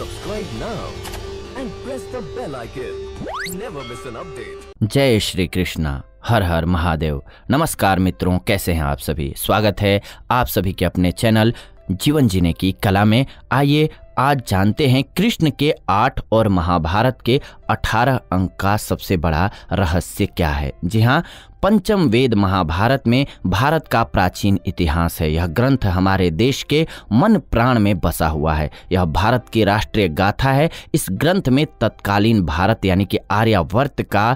subscribe now and press the bell icon. Never miss an update. जय श्री कृष्णा हर हर महादेव नमस्कार मित्रों कैसे हैं आप सभी स्वागत है आप सभी के अपने चैनल जीवन जीने की कला में आइए आज जानते हैं कृष्ण के आठ और महाभारत के अठारह अंक का सबसे बड़ा रहस्य क्या है जी हाँ पंचम वेद महाभारत में भारत का प्राचीन इतिहास है यह ग्रंथ हमारे देश के मन प्राण में बसा हुआ है यह भारत की राष्ट्रीय गाथा है इस ग्रंथ में तत्कालीन भारत यानी कि आर्यावर्त का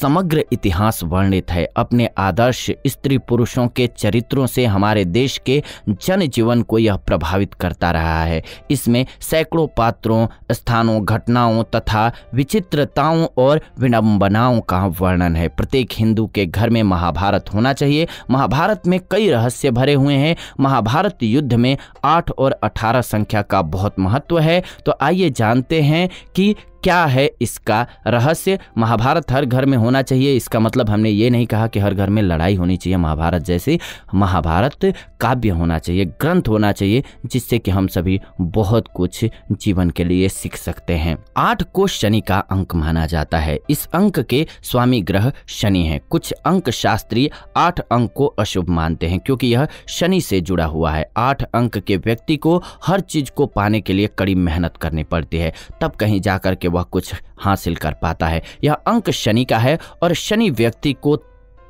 समग्र इतिहास वर्णित है अपने आदर्श स्त्री पुरुषों के चरित्रों से हमारे देश के जन जीवन को यह प्रभावित करता रहा है इसमें सैकड़ों पात्रों स्थानों घटनाओं तथा विचित्रताओं और विडम्बनाओं का वर्णन है प्रत्येक हिंदू के घर में महाभारत होना चाहिए महाभारत में कई रहस्य भरे हुए हैं महाभारत युद्ध में आठ और अठारह संख्या का बहुत महत्व है तो आइए जानते हैं कि क्या है इसका रहस्य महाभारत हर घर में होना चाहिए इसका मतलब हमने ये नहीं कहा कि हर घर में लड़ाई होनी चाहिए महाभारत जैसे महाभारत काव्य होना चाहिए ग्रंथ होना चाहिए जिससे कि हम सभी बहुत कुछ जीवन के लिए सीख सकते हैं आठ को शनि का अंक माना जाता है इस अंक के स्वामी ग्रह शनि है कुछ अंक शास्त्री आठ अंक को अशुभ मानते हैं क्योंकि यह शनि से जुड़ा हुआ है आठ अंक के व्यक्ति को हर चीज को पाने के लिए कड़ी मेहनत करनी पड़ती है तब कहीं जाकर के वह कुछ हासिल कर पाता है यह अंक शनि का है और शनि व्यक्ति को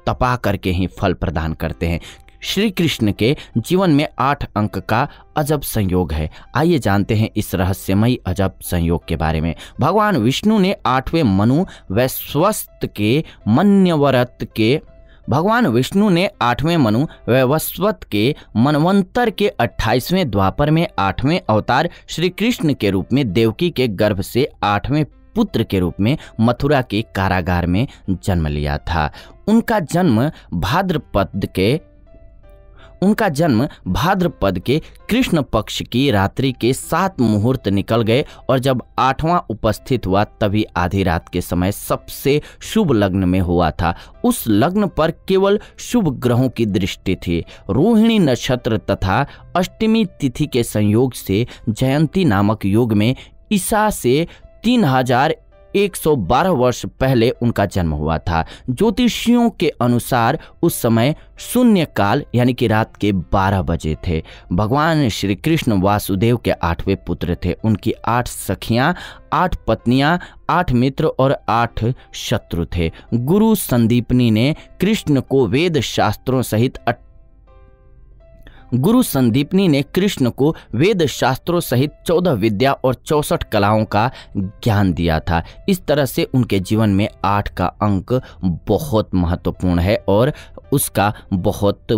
तपा करके ही फल प्रदान करते हैं श्री कृष्ण के जीवन में आठ अंक का अजब संयोग है आइए जानते हैं इस रहस्यमयी अजब संयोग के बारे में भगवान विष्णु ने आठवें मनु वैश्वस्त के मन्यवरत के भगवान विष्णु ने आठवें मनु वैवस्वत के मनवंतर के अट्ठाईसवें द्वापर में आठवें अवतार श्री कृष्ण के रूप में देवकी के गर्भ से आठवें पुत्र के रूप में मथुरा के कारागार में जन्म लिया था उनका जन्म भाद्रपद के उनका जन्म भाद्रपद के कृष्ण पक्ष की रात्रि के सात मुहूर्त निकल गए और जब आठवां उपस्थित हुआ तभी आधी रात के समय सबसे शुभ लग्न में हुआ था उस लग्न पर केवल शुभ ग्रहों की दृष्टि थी रोहिणी नक्षत्र तथा अष्टमी तिथि के संयोग से जयंती नामक योग में ईसा से तीन हजार 112 वर्ष पहले उनका जन्म हुआ था ज्योतिषियों के अनुसार उस समय शून्य काल यानी कि रात के 12 बजे थे भगवान श्री कृष्ण वासुदेव के आठवें पुत्र थे उनकी आठ सखियां आठ पत्नियां आठ मित्र और आठ शत्रु थे गुरु संदीपनी ने कृष्ण को वेद शास्त्रों सहित गुरु संदीपनी ने कृष्ण को वेद शास्त्रों सहित चौदह विद्या और चौसठ कलाओं का ज्ञान दिया था इस तरह से उनके जीवन में आठ का अंक बहुत महत्वपूर्ण है और उसका बहुत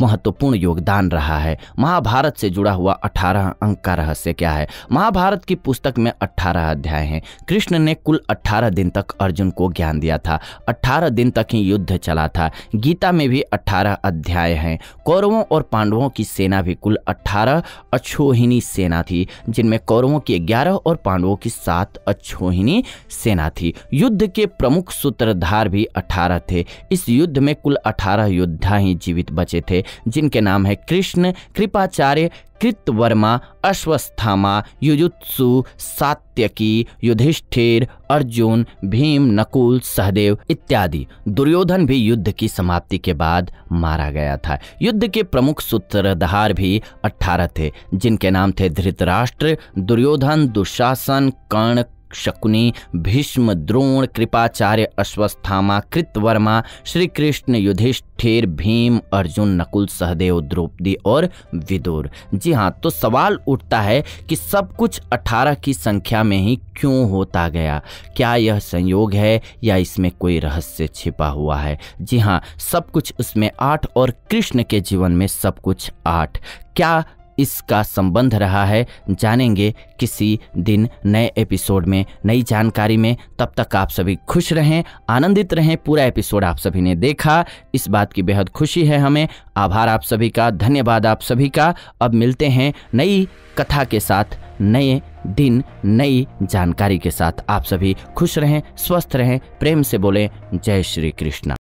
महत्वपूर्ण योगदान रहा है महाभारत से जुड़ा हुआ अठारह अंक का रहस्य क्या है महाभारत की पुस्तक में अठारह अध्याय हैं कृष्ण ने कुल अट्ठारह दिन तक अर्जुन को ज्ञान दिया था अट्ठारह दिन तक ही युद्ध चला था गीता में भी अट्ठारह अध्याय हैं कौरवों और पांडवों की सेना भी कुल 18 अछोहिनी सेना थी जिनमें कौरवों की 11 और पांडवों की सात अछोहिनी सेना थी युद्ध के प्रमुख सूत्रधार भी 18 थे इस युद्ध में कुल 18 योद्धा ही जीवित बचे थे जिनके नाम है कृष्ण कृपाचार्य कृतवर्मा अश्वस्थामा युजुत्सु सात्यकी युधिष्ठिर अर्जुन भीम नकुल सहदेव इत्यादि दुर्योधन भी युद्ध की समाप्ति के बाद मारा गया था युद्ध के प्रमुख सूत्रधार भी अठारह थे जिनके नाम थे धृतराष्ट्र दुर्योधन दुशासन कर्ण शकुनी भीष्म द्रोण कृपाचार्य अश्वस्थामा कृतवर्मा श्री कृष्ण युधिष्ठिर भीम अर्जुन नकुल सहदेव द्रौपदी और विदुर जी हाँ तो सवाल उठता है कि सब कुछ अठारह की संख्या में ही क्यों होता गया क्या यह संयोग है या इसमें कोई रहस्य छिपा हुआ है जी हाँ सब कुछ उसमें आठ और कृष्ण के जीवन में सब कुछ आठ क्या इसका संबंध रहा है जानेंगे किसी दिन नए एपिसोड में नई जानकारी में तब तक आप सभी खुश रहें आनंदित रहें पूरा एपिसोड आप सभी ने देखा इस बात की बेहद खुशी है हमें आभार आप सभी का धन्यवाद आप सभी का अब मिलते हैं नई कथा के साथ नए दिन नई जानकारी के साथ आप सभी खुश रहें स्वस्थ रहें प्रेम से बोलें जय श्री कृष्ण